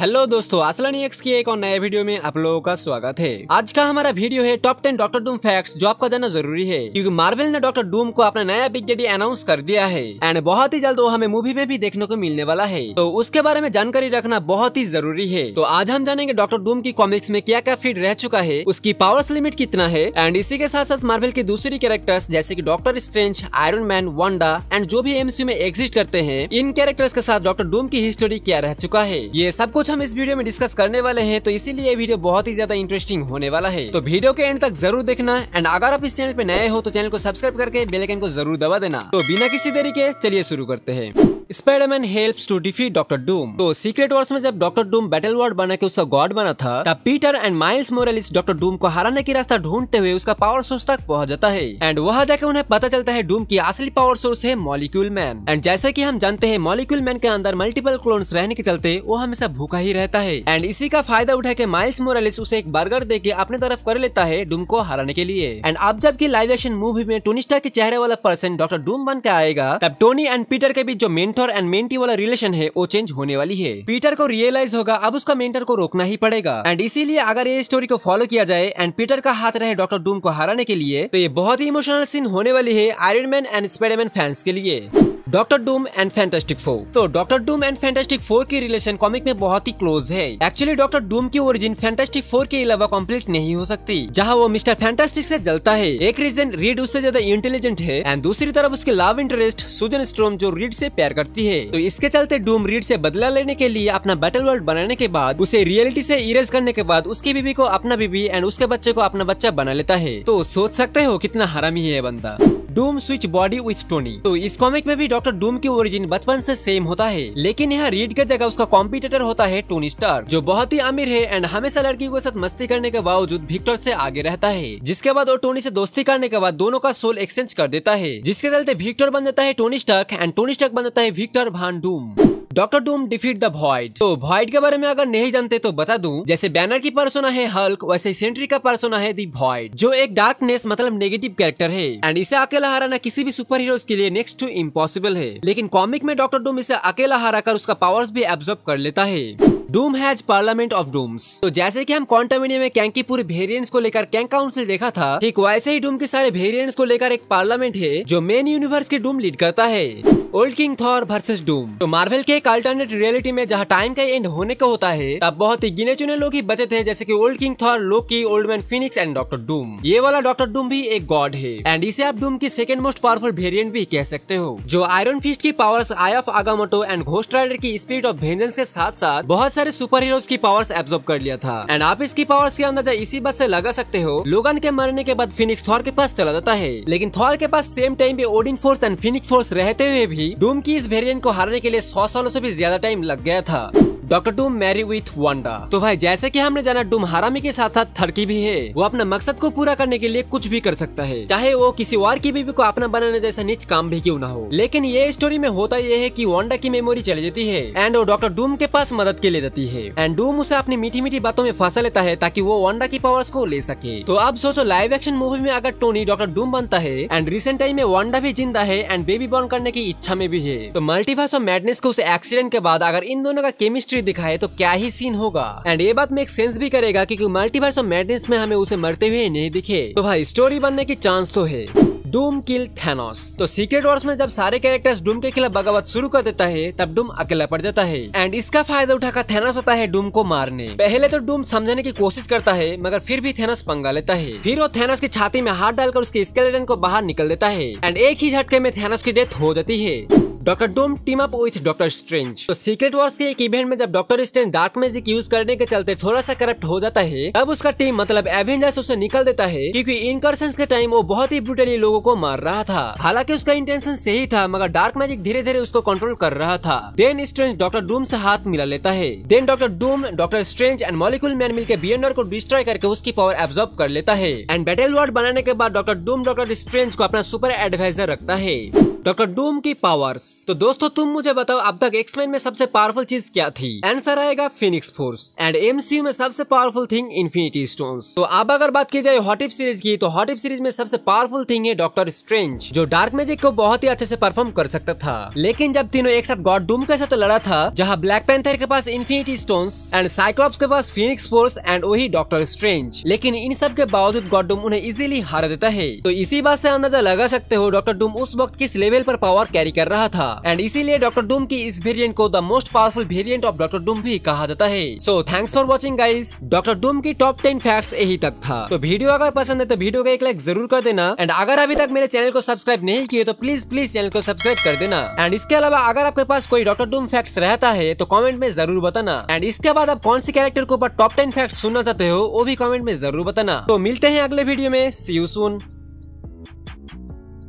hello दोस्तों आसलानी x की एक और नए वीडियो में आप लोगों का स्वागत है आज का हमारा वीडियो है top ten Doctor Doom facts जो आपका जानना जरूरी है क्योंकि मार्वल ने डॉक्टर डूम को अपना नया बिग डेडी अनाउंस कर दिया है एंड बहुत ही जल्द वो हमें मूवी में भी देखने को मिलने वाला है तो उसके बारे में जानकारी रखना बहुत ही जरूरी है तो आज हम जानेंगे डॉक्टर डूम की कॉमिक्स में क्या क्या फीड रह चुका है उसकी पावर्स लिमिट कितना है एंड इसी के साथ साथ मार्वल के दूसरी कैरेक्टर्स जैसे की डॉक्टर स्ट्रेंच आयरन मैन वा एंड जो भी एम में एग्जिस्ट करते हैं इन कैरेक्टर्स के साथ डॉक्टर डूम की हिस्टोरी क्या रह चुका है ये सब कुछ कुछ हम इस वीडियो में डिस्कस करने वाले हैं तो इसीलिए वीडियो बहुत ही ज्यादा इंटरेस्टिंग होने वाला है तो वीडियो के एंड तक जरूर देखना एंड अगर आप इस चैनल पे नए हो तो चैनल को सब्सक्राइब करके बेलेकन को जरूर दबा देना तो बिना किसी तरीके चलिए शुरू करते हैं Spiderman helps to defeat Doctor Doom तो सीक्रेट वॉर्स में जब डॉक्टर डूम बैटल वर्ड बना के उसका गॉड बना था तब Peter and Miles Morales Doctor Doom को हराने की रास्ता ढूंढते हुए उसका पावर सोर्स तक पहुंच जाता है एंड वहां जाकर उन्हें पता चलता है डूम की असली पावर सोर्स है मॉलिक्यूल मैन एंड जैसे की हम जानते हैं मॉलिक्यूल मैन के अंदर मल्टीपल क्लोन रहने के चलते वो हमेशा भूखा ही रहता है एंड इसी का फायदा उठा के माइल्स मोरेलिस उसे एक बर्गर दे के अपने तरफ कर लेता है डूम को हराने के लिए एंड अब जबकि लाइव एक्शन मूवी में टोनिस्टा के चेहरे वाला पर्सन डॉक्टर डूम बन के आएगा तब टोनी एंड पीटर के बीच जो मेन मेंटोर एंड मेंटी वाला रिलेशन है वो चेंज होने वाली है पीटर को रियलाइज होगा अब उसका मेंटर को रोकना ही पड़ेगा एंड इसीलिए अगर ये स्टोरी को फॉलो किया जाए एंड पीटर का हाथ रहे डॉक्टर डूम को हराने के लिए तो ये बहुत ही इमोशनल सीन होने वाली है Iron Man and Spiderman fans के लिए Doctor Doom and Fantastic Four तो Doctor Doom and Fantastic Four की रिलेशन कॉमिक में बहुत ही क्लोज है एक्चुअली डॉक्टर डूम की ओरिजिन फैंटास्टिक फोर के अलावा कम्प्लीट नहीं हो सकती जहाँ वो मिस्टर फैंटास्टिक ऐसी जलता है एक रीजन रीड उससे ज्यादा इंटेलिजेंट है एंड दूसरी तरफ उसके लव इंटरेस्ट सुजन स्ट्रोम जो रीड ऐसी प्यार करती है तो इसके चलते डूम रीड ऐसी बदला लेने के लिए अपना बैटल वर्ल्ड बनाने के बाद उसे रियलिटी ऐसी इरेज करने के बाद उसकी बीबी को अपना बीबी एंड उसके बच्चे को अपना बच्चा बना लेता है तो सोच सकते हो कितना हरामी है ये बंदा Doom switch body with Tony तो इस कॉमिक में भी डॉक्टर डूम की ओरिजिन बचपन से सेम होता है लेकिन यहाँ रीड का जगह उसका कॉम्पिटेटर होता है टोनी स्टार जो बहुत ही अमीर है एंड हमेशा लड़की के साथ मस्ती करने के बावजूद विक्टर से आगे रहता है जिसके बाद वो टोनी से दोस्ती करने के बाद दोनों का सोल एक्सचेंज कर देता है जिसके चलते विक्टर बन जाता है Tony Stark and Tony Stark बन जाता है Victor Von Doom Doctor Doom defeat the Void तो वॉइड के बारे में अगर नहीं जानते तो बता दूं जैसे बैनर की पर्सोना है हल्क वैसे सेंट्री का पर्सोना है दी वॉइड जो एक डार्कनेस मतलब नेगेटिव कैरेक्टर है एंड इसे अकेला हराना किसी भी सुपर हीरो के लिए नेक्स्ट टू इम्पॉसिबल है लेकिन कॉमिक में डॉक्टर डूम इसे अकेला हरा कर उसका पावर्स भी एब्जॉर्ब कर लेता है Doom has parliament of Dooms तो जैसे कि हम क्वांटमिनिया में कैंक की पूरी वेरियंट्स को लेकर कैंक काउंसिल देखा था ठीक वैसे ही डूम के सारे वेरियंट्स को लेकर एक पार्लियामेंट है जो मेन यूनिवर्स के डूम लीड करता है Old King Thor versus Doom तो मार्वल के एक अल्टरनेट रियलिटी में जहाँ टाइम का एंड होने का होता है तब बहुत ही गिने चुने लोग ही बचे थे जैसे कि Old King Thor Loki Old Man Phoenix and Doctor Doom ये वाला डॉक्टर डूम भी एक गॉड है एंड इसे आप डूम की सेकंड मोस्ट पावरफुल वेरियंट भी कह सकते हो जो आयरन फिस्ट की powers Eye of Agamotto and Ghost Rider की स्पीड ऑफ वेंजेंस के साथ साथ बहुत सारे सारे सुपर हीरो की पावर्स एब्जॉर्ब कर लिया था एंड आप इसकी पावर्स के अंदाजा इसी बात से लगा सकते हो लोगन के मरने के बाद फिनिक्स थॉर के पास चला जाता है लेकिन थॉर के पास सेम टाइम भी Odin force and Phoenix force रहते हुए भी डूम की इस वेरियंट को हारने के लिए सौ सालों से भी ज्यादा टाइम लग गया था Doctor Doom marry with Wanda तो भाई जैसे कि हमने जाना डूम हरामी के साथ साथ थरकी भी है वो अपना मकसद को पूरा करने के लिए कुछ भी कर सकता है चाहे वो किसी और की बीबी को अपना बनाने जैसा नीच काम भी क्यों ना हो लेकिन ये स्टोरी में होता यह है की वंडा की मेमोरी चली जाती है एंड वो डॉक्टर डूम के पास मदद के लिए जाती है एंड डूम उसे अपनी मीठी मीठी बातों में फंसा लेता है ताकि वो वंडा की पावर्स को ले सके तो अब सोचो लाइव एक्शन मूवी में अगर टोनी डॉक्टर डूम बनता है एंड रिसेंट टाइम में वंडा भी जिंदा है एंड बेबी बॉर्न करने की इच्छा में भी है तो मल्टीवर्स ऑफ मैडनेस को उस एक्सीडेंट के बाद अगर इन दोनों का केमिस्ट्री हिस्ट्री दिखाए तो क्या ही सीन होगा एंड ये बात मेक सेंस भी करेगा क्योंकि मल्टीवर्स ऑफ मैडनेस में हमें उसे मरते हुए नहीं दिखे तो भाई स्टोरी बनने की चांस तो है डूम किल थैनोस तो सीक्रेट वॉर्स में जब सारे कैरेक्टर्स डूम के खिलाफ बगावत शुरू कर देता है तब डूम अकेला पड़ जाता है एंड इसका फायदा उठाकर थैनोस होता है डूम को मारने पहले तो डूम समझाने की कोशिश करता है मगर फिर भी थैनोस पंगा लेता है फिर वो थैनोस की छाती में हाथ डालकर उसके स्केलेटन को बाहर निकल देता है एंड एक ही झटके में थैनोस की डेथ हो जाती है Doctor Doom team up with Doctor Strange तो सीक्रेट वॉर्स के एक इवेंट में जब Doctor Strange dark magic use करने के चलते थोड़ा सा करप्ट हो जाता है तब उसका टीम मतलब एवेंजर्स उसे निकल देता है क्योंकि इनकर्सन के टाइम वो बहुत ही ब्रुटली लोगों को मार रहा था हालांकि उसका इंटेंशन सही था मगर डार्क मैजिक धीरे धीरे उसको कंट्रोल कर रहा था देन स्ट्रेंज डॉक्टर डूम से हाथ मिला लेता है then Doctor Doom Doctor Strange and Molecule Man मिलकर बियंडर को डिस्ट्रॉय करके उसकी पावर एब्जॉर्ब कर लेता है एंड बैटल वार्ड बनाने के बाद डॉक्टर डूम डॉक्टर स्ट्रेंज को अपना सुपर एडवाइजर रखता है डॉक्टर डूम की पावर्स तो दोस्तों तुम मुझे बताओ अब तक एक्समैन में सबसे पावरफुल चीज क्या थी आंसर आएगा फिनिक्स फोर्स एंड एमसीयू में सबसे पावरफुल थिंग इन्फिनिटी स्टोन तो अब अगर बात की जाए हॉटिप सीरीज की तो हॉटिप सीरीज में सबसे पावरफुल थिंग है डॉक्टर स्ट्रेंज जो डार्क मैजिक को बहुत ही अच्छे से परफॉर्म कर सकता था लेकिन जब तीनों एक साथ गॉड डूम के साथ लड़ा था जहाँ ब्लैक पैंथर के पास इन्फिनिटी स्टोन एंड साइक्लॉप्स के पास फिनिक्स फोर्स एंड वही डॉक्टर स्ट्रेंज लेकिन इन सब के बावजूद गॉड डूम उन्हें इजिली हरा देता है तो इसी बात से अंदाजा लगा सकते हो डॉक्टर डूम उस वक्त किस लेवल लेवल पर पावर कैरी कर रहा था एंड इसीलिए डॉक्टर डूम की इस वेरिएंट को the most powerful variant of Doctor Doom भी कहा जाता है so thanks for watching guys Doctor Doom की टॉप टेन फैक्ट यही तक था तो वीडियो अगर पसंद है तो वीडियो को एक लाइक जरूर कर देना एंड अगर अभी तक मेरे चैनल को सब्सक्राइब नहीं किए तो प्लीज प्लीज चैनल को सब्सक्राइब कर देना एंड इसके अलावा अगर आपके पास कोई डॉक्टर डूम फैक्ट रहता है तो कॉमेंट में जरूर बताना एंड इसके बाद आप कौन सी कैरेक्टर के ऊपर टॉप टेन फैक्ट सुनना चाहते हो वो भी कॉमेंट में जरूर बताना तो मिलते हैं अगले वीडियो में सी यू सुन